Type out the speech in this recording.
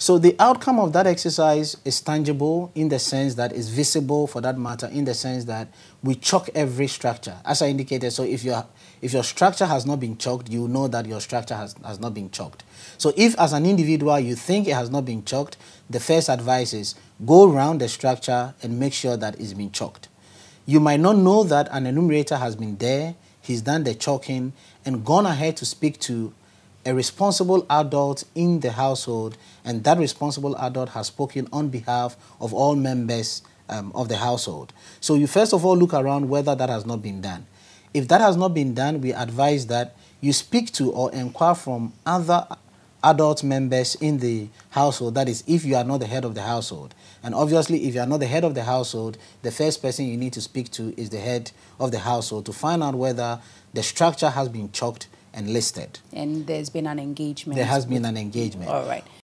So the outcome of that exercise is tangible in the sense that it's visible for that matter, in the sense that we chalk every structure. As I indicated, so if, your if your structure has not been chalked, you know that your structure has, has not been chalked. So if as an individual you think it has not been chalked, the first advice is go around the structure and make sure that it's been chalked. You might not know that an enumerator has been there, he's done the chalking, and gone ahead to speak to a responsible adult in the household, and that responsible adult has spoken on behalf of all members um, of the household. So you first of all look around whether that has not been done. If that has not been done, we advise that you speak to or inquire from other adult members in the household. That is, if you are not the head of the household. And obviously, if you are not the head of the household, the first person you need to speak to is the head of the household to find out whether the structure has been chalked enlisted. And there's been an engagement. There has been an engagement. All right.